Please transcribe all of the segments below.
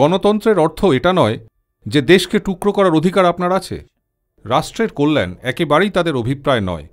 গণতন্ত্রের অর্থ এটা নয় যে দেশকে টুকরো করার অধিকার আপনার আছে রাষ্ট্রের কল্যাণ একেবারেই তাদের অভিপ্রায় নয়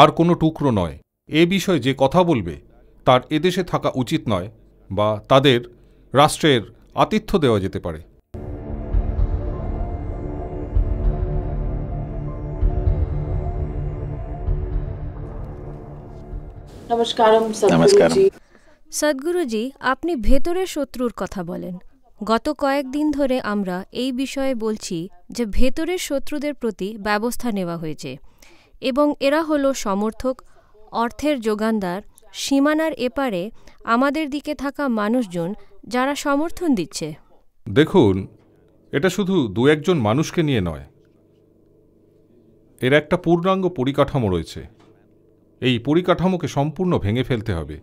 আর কোনো টুকরো নয় এ বিষয়ে যে কথা বলবে তার এদেশে থাকা উচিত নয় বা তাদের রাষ্ট্রের আতিথ্য দেওয়া যেতে পারে নমস্কার সদ্গুরুজি আপনি ভেতরের শত্রুর কথা বলেন গত কয়েকদিন ধরে আমরা এই বিষয়ে বলছি যে ভেতরের শত্রুদের প্রতি ব্যবস্থা নেওয়া হয়েছে এবং এরা হলো সমর্থক অর্থের যোগানদার সীমানার এপারে আমাদের দিকে থাকা মানুষজন যারা সমর্থন দিচ্ছে দেখুন এটা শুধু দু একজন মানুষকে নিয়ে নয় এর একটা পূর্ণাঙ্গ পরিকাঠামো রয়েছে এই পরিকাঠামোকে সম্পূর্ণ ভেঙে ফেলতে হবে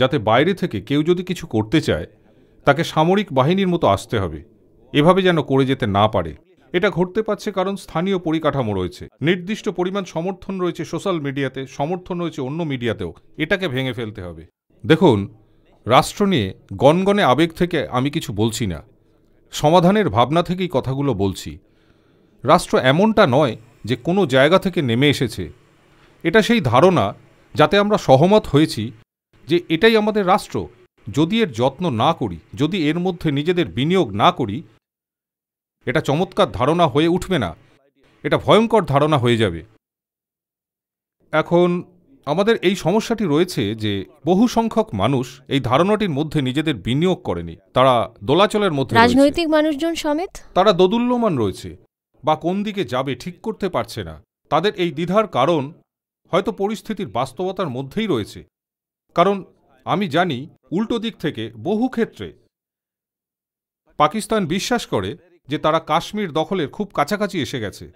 যাতে বাইরে থেকে কেউ যদি কিছু করতে চায় তাকে সামরিক বাহিনীর মতো আসতে হবে এভাবে যেন করে যেতে না পারে এটা ঘটতে পারছে কারণ স্থানীয় পরিকাঠামো রয়েছে নির্দিষ্ট পরিমাণ সমর্থন রয়েছে সোশ্যাল মিডিয়াতে সমর্থন রয়েছে অন্য মিডিয়াতেও এটাকে ভেঙে ফেলতে হবে দেখুন রাষ্ট্র নিয়ে গনগনে আবেগ থেকে আমি কিছু বলছি না সমাধানের ভাবনা থেকেই কথাগুলো বলছি রাষ্ট্র এমনটা নয় যে কোনো জায়গা থেকে নেমে এসেছে এটা সেই ধারণা যাতে আমরা সহমত হয়েছি যে এটাই আমাদের রাষ্ট্র যদি এর যত্ন না করি যদি এর মধ্যে নিজেদের বিনিয়োগ না করি এটা চমৎকার ধারণা হয়ে উঠবে না এটা ভয়ঙ্কর ধারণা হয়ে যাবে এখন আমাদের এই সমস্যাটি রয়েছে যে বহু সংখ্যক মানুষ এই ধারণাটির মধ্যে নিজেদের বিনিয়োগ করেনি তারা দোলাচলের মধ্যে রাজনৈতিক মানুষজন সমেত তারা দোদুল্যমান রয়েছে বা কোন দিকে যাবে ঠিক করতে পারছে না তাদের এই দ্বিধার কারণ হয়তো পরিস্থিতির বাস্তবতার মধ্যেই রয়েছে কারণ আমি জানি উল্টো দিক থেকে বহু ক্ষেত্রে পাকিস্তান বিশ্বাস করে যে তারা কাশ্মীর দখলের খুব কাছাকাছি এসে গেছে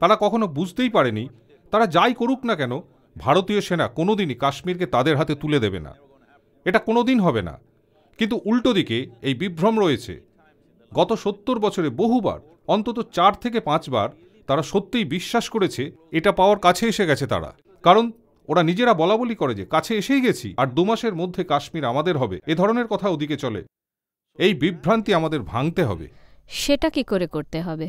তারা কখনো বুঝতেই পারেনি তারা যাই করুক না কেন ভারতীয় সেনা কোনোদিনই কাশ্মীরকে তাদের হাতে তুলে দেবে না এটা কোনোদিন হবে না কিন্তু উল্টো দিকে এই বিভ্রম রয়েছে গত সত্তর বছরে বহুবার অন্তত চার থেকে পাঁচবার তারা সত্যিই বিশ্বাস করেছে এটা পাওয়ার কাছে এসে গেছে তারা কারণ ওরা নিজেরা বলা বলি করে যে কাছে এসেই গেছি আর দু মাসের মধ্যে কাশ্মীর আমাদের হবে এ ধরনের কথা ওদিকে চলে এই বিভ্রান্তি আমাদের ভাঙতে হবে সেটা কি করে করতে হবে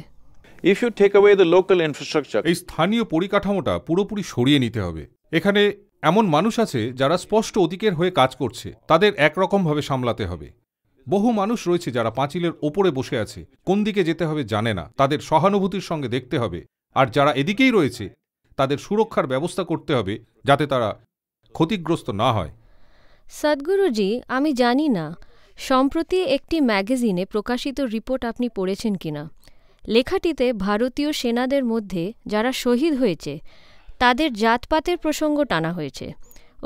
if you take away the local infrastructure এই স্থানীয় পরিকাঠামোটা পুরোপুরি সরিয়ে নিতে হবে এখানে এমন মানুষ আছে যারা স্পষ্ট ওদিকের হয়ে কাজ করছে তাদের একরকমভাবে সামলাতে হবে বহু মানুষ রয়েছে যারা পাঁচিলের ওপরে বসে আছে কোন দিকে যেতে হবে জানে না তাদের সহানুভূতির সঙ্গে দেখতে হবে আর যারা এদিকেই রয়েছে তাদের সুরক্ষার ব্যবস্থা করতে হবে যাতে তারা ক্ষতিগ্রস্ত না হয় সদ্গুরুজি আমি জানি না সম্প্রতি একটি ম্যাগাজিনে প্রকাশিত রিপোর্ট আপনি পড়েছেন কিনা লেখাটিতে ভারতীয় সেনাদের মধ্যে যারা শহীদ হয়েছে তাদের জাতপাতের প্রসঙ্গ টানা হয়েছে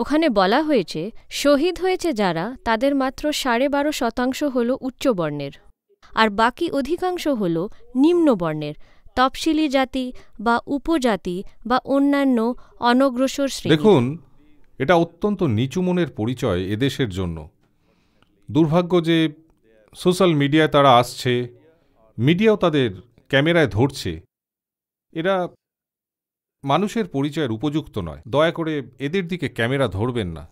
ওখানে বলা হয়েছে শহীদ হয়েছে যারা তাদের মাত্র সাড়ে বারো শতাংশ হল উচ্চবর্ণের আর বাকি অধিকাংশ হল নিম্নবর্ণের তফসিলি জাতি বা উপজাতি বা অন্যান্য অনগ্রসর দেখুন এটা অত্যন্ত নিচু মনের পরিচয় এদেশের জন্য দুর্ভাগ্য যে সোশ্যাল মিডিয়ায় তারা আসছে মিডিয়াও তাদের ক্যামেরায় ধরছে এরা মানুষের পরিচয়ের উপযুক্ত নয় দয়া করে এদের দিকে ক্যামেরা ধরবেন না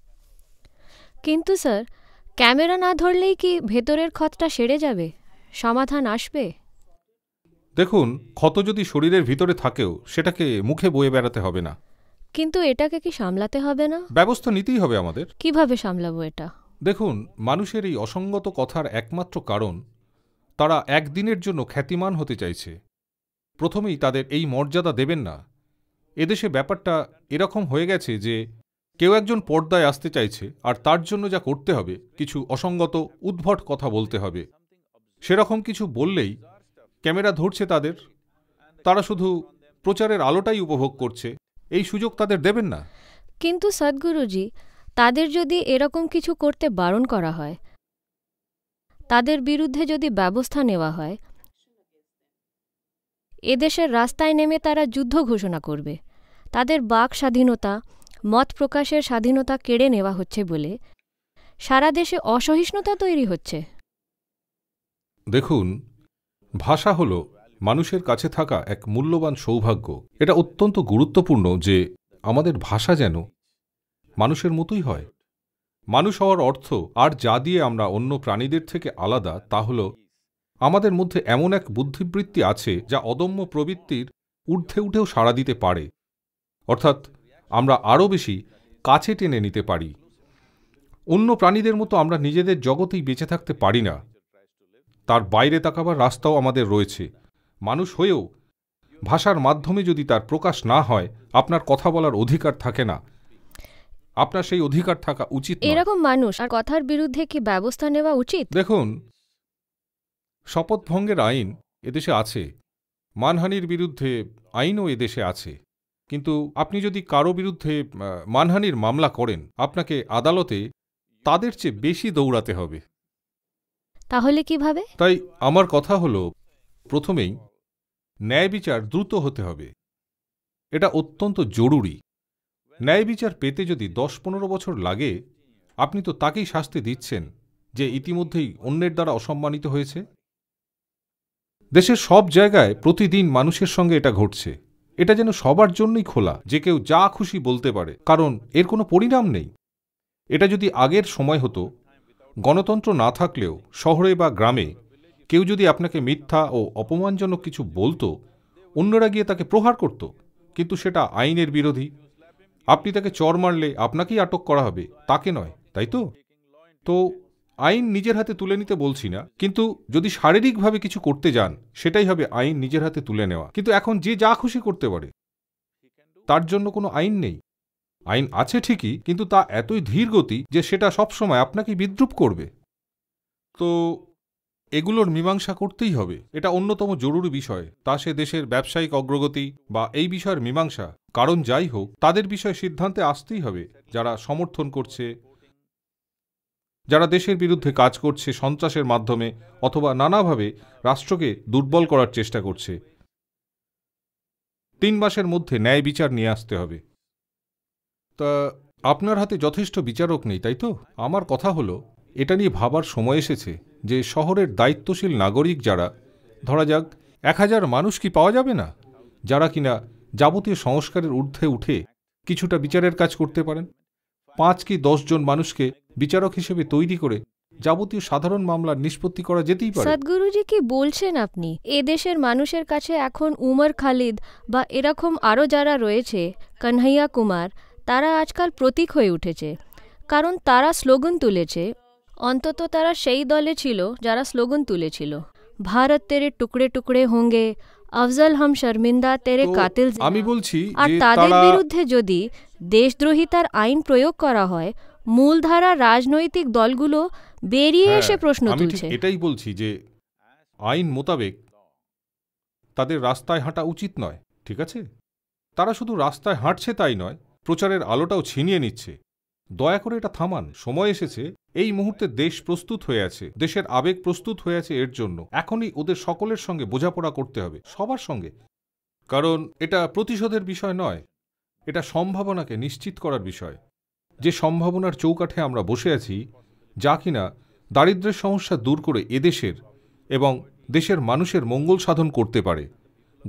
কিন্তু স্যার ক্যামেরা না ধরলেই কি ভেতরের ক্ষতটা সেরে যাবে সমাধান আসবে দেখুন ক্ষত যদি শরীরের ভিতরে থাকেও সেটাকে মুখে বয়ে বেড়াতে হবে না কিন্তু এটাকে কি সামলাতে হবে না ব্যবস্থা নিতেই হবে আমাদের কিভাবে সামলাবো এটা দেখুন মানুষের এই অসঙ্গত কথার একমাত্র কারণ তারা একদিনের জন্য খ্যাতিমান হতে চাইছে প্রথমেই তাদের এই মর্যাদা দেবেন না এদেশে ব্যাপারটা এরকম হয়ে গেছে যে কেউ একজন পর্দায় আসতে চাইছে আর তার জন্য যা করতে হবে কিছু অসঙ্গত উদ্ভট কথা বলতে হবে সেরকম কিছু বললেই ক্যামেরা ধরছে তাদের তারা শুধু প্রচারের আলোটাই উপভোগ করছে এই সুযোগ তাদের দেবেন না কিন্তু সদ্গুরুজি তাদের যদি এরকম কিছু করতে বারণ করা হয় তাদের বিরুদ্ধে যদি ব্যবস্থা নেওয়া হয় এদেশের রাস্তায় নেমে তারা যুদ্ধ ঘোষণা করবে তাদের বাক স্বাধীনতা মত প্রকাশের স্বাধীনতা কেড়ে নেওয়া হচ্ছে বলে সারা দেশে অসহিষ্ণুতা তৈরি হচ্ছে দেখুন ভাষা হল মানুষের কাছে থাকা এক মূল্যবান সৌভাগ্য এটা অত্যন্ত গুরুত্বপূর্ণ যে আমাদের ভাষা যেন মানুষের মতোই হয় মানুষ হওয়ার অর্থ আর যা দিয়ে আমরা অন্য প্রাণীদের থেকে আলাদা তা হল আমাদের মধ্যে এমন এক বুদ্ধিবৃত্তি আছে যা অদম্য প্রবৃত্তির ঊর্ধ্বে উঠেও সাড়া দিতে পারে অর্থাৎ আমরা আরও বেশি কাছে টেনে নিতে পারি অন্য প্রাণীদের মতো আমরা নিজেদের জগতেই বেঁচে থাকতে পারি না তার বাইরে তাকাবার রাস্তাও আমাদের রয়েছে মানুষ হয়েও ভাষার মাধ্যমে যদি তার প্রকাশ না হয় আপনার কথা বলার অধিকার থাকে না আপনার সেই অধিকার থাকা উচিত এরকম মানুষ আর কথার বিরুদ্ধে কি ব্যবস্থা নেওয়া উচিত দেখুন শপথ ভঙ্গের আইন এদেশে আছে মানহানির বিরুদ্ধে আইনও এদেশে আছে কিন্তু আপনি যদি কারো বিরুদ্ধে মানহানির মামলা করেন আপনাকে আদালতে তাদের চেয়ে বেশি দৌড়াতে হবে তাহলে কিভাবে তাই আমার কথা হল প্রথমেই ন্যায় বিচার দ্রুত হতে হবে এটা অত্যন্ত জরুরি ন্যায় বিচার পেতে যদি দশ পনেরো বছর লাগে আপনি তো তাকেই শাস্তি দিচ্ছেন যে ইতিমধ্যেই অন্যের দ্বারা অসম্মানিত হয়েছে দেশের সব জায়গায় প্রতিদিন মানুষের সঙ্গে এটা ঘটছে এটা যেন সবার জন্যই খোলা যে কেউ যা খুশি বলতে পারে কারণ এর কোনো পরিণাম নেই এটা যদি আগের সময় হতো গণতন্ত্র না থাকলেও শহরে বা গ্রামে কেউ যদি আপনাকে মিথ্যা ও অপমানজনক কিছু বলতো অন্যরা গিয়ে তাকে প্রহার করত কিন্তু সেটা আইনের বিরোধী আপনি তাকে চর মারলে আপনাকেই আটক করা হবে তাকে নয় তাই তো তো আইন নিজের হাতে তুলে নিতে বলছি না কিন্তু যদি শারীরিকভাবে কিছু করতে যান সেটাই হবে আইন নিজের হাতে তুলে নেওয়া কিন্তু এখন যে যা খুশি করতে পারে তার জন্য কোনো আইন নেই আইন আছে ঠিকই কিন্তু তা এতই ধীর গতি যে সেটা সবসময় আপনাকে বিদ্রুপ করবে তো এগুলোর মীমাংসা করতেই হবে এটা অন্যতম জরুরি বিষয় তা সে দেশের ব্যবসায়িক অগ্রগতি বা এই বিষয়ের মীমাংসা কারণ যাই হোক তাদের বিষয়ে সিদ্ধান্তে আসতেই হবে যারা সমর্থন করছে যারা দেশের বিরুদ্ধে কাজ করছে সন্ত্রাসের মাধ্যমে অথবা নানাভাবে রাষ্ট্রকে দুর্বল করার চেষ্টা করছে তিন মাসের মধ্যে ন্যায় বিচার নিয়ে আসতে হবে তা আপনার হাতে যথেষ্ট বিচারক নেই তাই তো আমার কথা হলো এটা নিয়ে ভাবার সময় এসেছে যে শহরের দায়িত্বশীল নাগরিক যারা ধরা যাক এক হাজার মানুষ কি পাওয়া যাবে না যারা কিনা যাবতীয় সংস্কারের ঊর্ধ্বে উঠে কিছুটা বিচারের কাজ করতে পারেন পাঁচ কি জন মানুষকে বিচারক হিসেবে তৈরি করে যাবতীয় সাধারণ মামলার নিষ্পত্তি করা যেতেই পারে সদ্গুরুজি কি বলছেন আপনি এদেশের মানুষের কাছে এখন উমর খালিদ বা এরকম আরও যারা রয়েছে কানহাইয়া কুমার তারা আজকাল প্রতীক হয়ে উঠেছে কারণ তারা স্লোগান তুলেছে অন্তত তারা সেই দলে ছিল যারা স্লোগান তুলেছিল ভারত তেরে টুকরে টুকরে হোঙ্গে আফজল হাম শর্মিন্দা তেরে কাতিল আমি বলছি আর তাদের বিরুদ্ধে যদি দেশদ্রোহিতার আইন প্রয়োগ করা হয় মূলধারা রাজনৈতিক দলগুলো বেরিয়ে হ্যাঁ, এসে প্রশ্ন তুলছে এটাই বলছি যে আইন মোতাবেক তাদের রাস্তায় হাঁটা উচিত নয় ঠিক আছে তারা শুধু রাস্তায় হাঁটছে তাই নয় প্রচারের আলোটাও ছিনিয়ে নিচ্ছে দয়া করে এটা থামান সময় এসেছে এই মুহূর্তে দেশ প্রস্তুত হয়ে আছে দেশের আবেগ প্রস্তুত হয়ে আছে এর জন্য এখনই ওদের সকলের সঙ্গে বোঝাপড়া করতে হবে সবার সঙ্গে কারণ এটা প্রতিশোধের বিষয় নয় এটা সম্ভাবনাকে নিশ্চিত করার বিষয় যে সম্ভাবনার চৌকাঠে আমরা বসে আছি যা কিনা দারিদ্রের সমস্যা দূর করে এদেশের এবং দেশের মানুষের মঙ্গল সাধন করতে পারে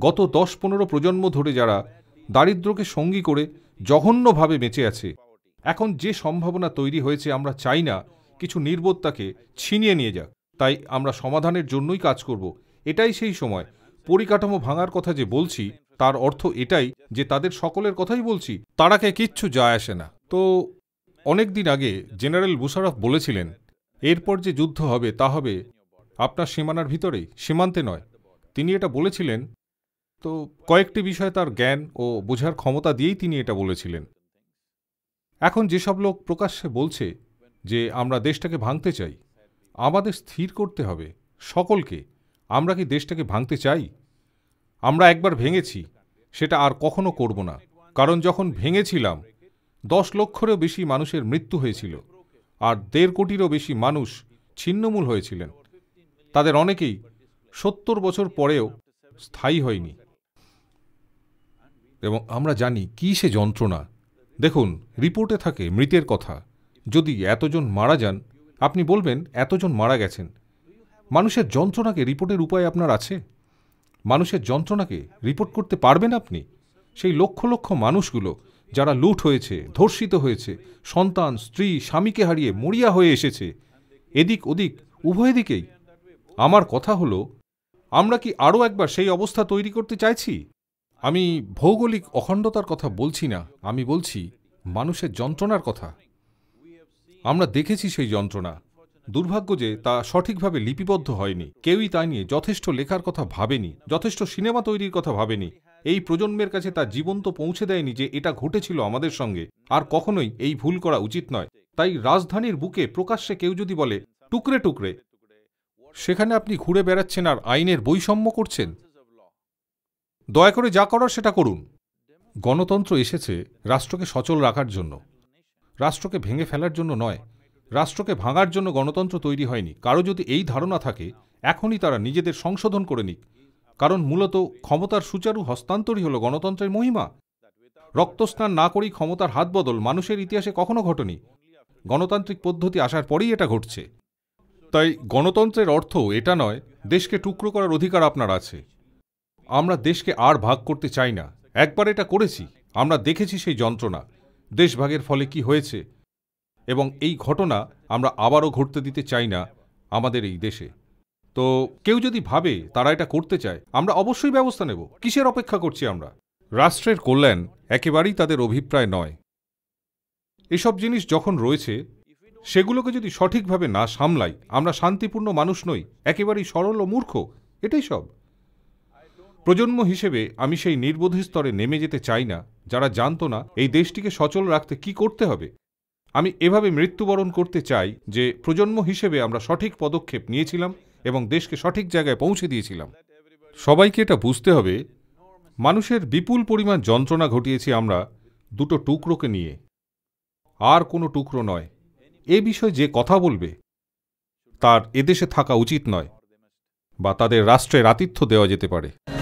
গত দশ পনেরো প্রজন্ম ধরে যারা দারিদ্রকে সঙ্গী করে জঘন্যভাবে বেঁচে আছে এখন যে সম্ভাবনা তৈরি হয়েছে আমরা চাই না কিছু নির্বোধতাকে ছিনিয়ে নিয়ে যাক তাই আমরা সমাধানের জন্যই কাজ করব এটাই সেই সময় পরিকাঠামো ভাঙার কথা যে বলছি তার অর্থ এটাই যে তাদের সকলের কথাই বলছি তারাকে কিচ্ছু যায় আসে না তো অনেক দিন আগে জেনারেল মুশারফ বলেছিলেন এরপর যে যুদ্ধ হবে তা হবে আপনার সীমানার ভিতরেই সীমান্তে নয় তিনি এটা বলেছিলেন তো কয়েকটি বিষয়ে তার জ্ঞান ও বোঝার ক্ষমতা দিয়েই তিনি এটা বলেছিলেন এখন যেসব লোক প্রকাশ্যে বলছে যে আমরা দেশটাকে ভাঙতে চাই আমাদের স্থির করতে হবে সকলকে আমরা কি দেশটাকে ভাঙতে চাই আমরা একবার ভেঙেছি সেটা আর কখনো করব না কারণ যখন ভেঙেছিলাম দশ লক্ষেরও বেশি মানুষের মৃত্যু হয়েছিল আর দেড় কোটিরও বেশি মানুষ ছিন্নমূল হয়েছিলেন তাদের অনেকেই সত্তর বছর পরেও স্থায়ী হয়নি এবং আমরা জানি কী সে যন্ত্রণা দেখুন রিপোর্টে থাকে মৃতের কথা যদি এতজন মারা যান আপনি বলবেন এতজন মারা গেছেন মানুষের যন্ত্রণাকে রিপোর্টের উপায় আপনার আছে মানুষের যন্ত্রণাকে রিপোর্ট করতে পারবেন আপনি সেই লক্ষ লক্ষ মানুষগুলো যারা লুট হয়েছে ধর্ষিত হয়েছে সন্তান স্ত্রী স্বামীকে হারিয়ে মরিয়া হয়ে এসেছে এদিক ওদিক উভয় দিকেই আমার কথা হলো আমরা কি আরও একবার সেই অবস্থা তৈরি করতে চাইছি আমি ভৌগোলিক অখণ্ডতার কথা বলছি না আমি বলছি মানুষের যন্ত্রণার কথা আমরা দেখেছি সেই যন্ত্রণা দুর্ভাগ্য যে তা সঠিকভাবে লিপিবদ্ধ হয়নি কেউই তা নিয়ে যথেষ্ট লেখার কথা ভাবেনি যথেষ্ট সিনেমা তৈরির কথা ভাবেনি এই প্রজন্মের কাছে তা জীবন্ত পৌঁছে দেয়নি যে এটা ঘটেছিল আমাদের সঙ্গে আর কখনোই এই ভুল করা উচিত নয় তাই রাজধানীর বুকে প্রকাশ্যে কেউ যদি বলে টুকরে টুকরে সেখানে আপনি ঘুরে বেড়াচ্ছেন আর আইনের বৈষম্য করছেন দয়া করে যা করার সেটা করুন গণতন্ত্র এসেছে রাষ্ট্রকে সচল রাখার জন্য রাষ্ট্রকে ভেঙে ফেলার জন্য নয় রাষ্ট্রকে ভাঙার জন্য গণতন্ত্র তৈরি হয়নি কারো যদি এই ধারণা থাকে এখনই তারা নিজেদের সংশোধন করে নিক কারণ মূলত ক্ষমতার সুচারু হস্তান্তরই হল গণতন্ত্রের মহিমা রক্তস্নান না করেই ক্ষমতার হাত বদল মানুষের ইতিহাসে কখনো ঘটনি গণতান্ত্রিক পদ্ধতি আসার পরেই এটা ঘটছে তাই গণতন্ত্রের অর্থ এটা নয় দেশকে টুকরো করার অধিকার আপনার আছে আমরা দেশকে আর ভাগ করতে চাই না একবার এটা করেছি আমরা দেখেছি সেই যন্ত্রণা দেশভাগের ফলে কি হয়েছে এবং এই ঘটনা আমরা আবারও ঘটতে দিতে চাই না আমাদের এই দেশে তো কেউ যদি ভাবে তারা এটা করতে চায় আমরা অবশ্যই ব্যবস্থা নেব কিসের অপেক্ষা করছি আমরা রাষ্ট্রের কল্যাণ একেবারেই তাদের অভিপ্রায় নয় এসব জিনিস যখন রয়েছে সেগুলোকে যদি সঠিকভাবে না সামলাই আমরা শান্তিপূর্ণ মানুষ নই একেবারেই সরল ও মূর্খ এটাই সব প্রজন্ম হিসেবে আমি সেই নির্বোধের স্তরে নেমে যেতে চাই না যারা জানত না এই দেশটিকে সচল রাখতে কি করতে হবে আমি এভাবে মৃত্যুবরণ করতে চাই যে প্রজন্ম হিসেবে আমরা সঠিক পদক্ষেপ নিয়েছিলাম এবং দেশকে সঠিক জায়গায় পৌঁছে দিয়েছিলাম সবাইকে এটা বুঝতে হবে মানুষের বিপুল পরিমাণ যন্ত্রণা ঘটিয়েছি আমরা দুটো টুকরোকে নিয়ে আর কোনো টুকরো নয় এ বিষয়ে যে কথা বলবে তার এদেশে থাকা উচিত নয় বা তাদের রাষ্ট্রের আতিথ্য দেওয়া যেতে পারে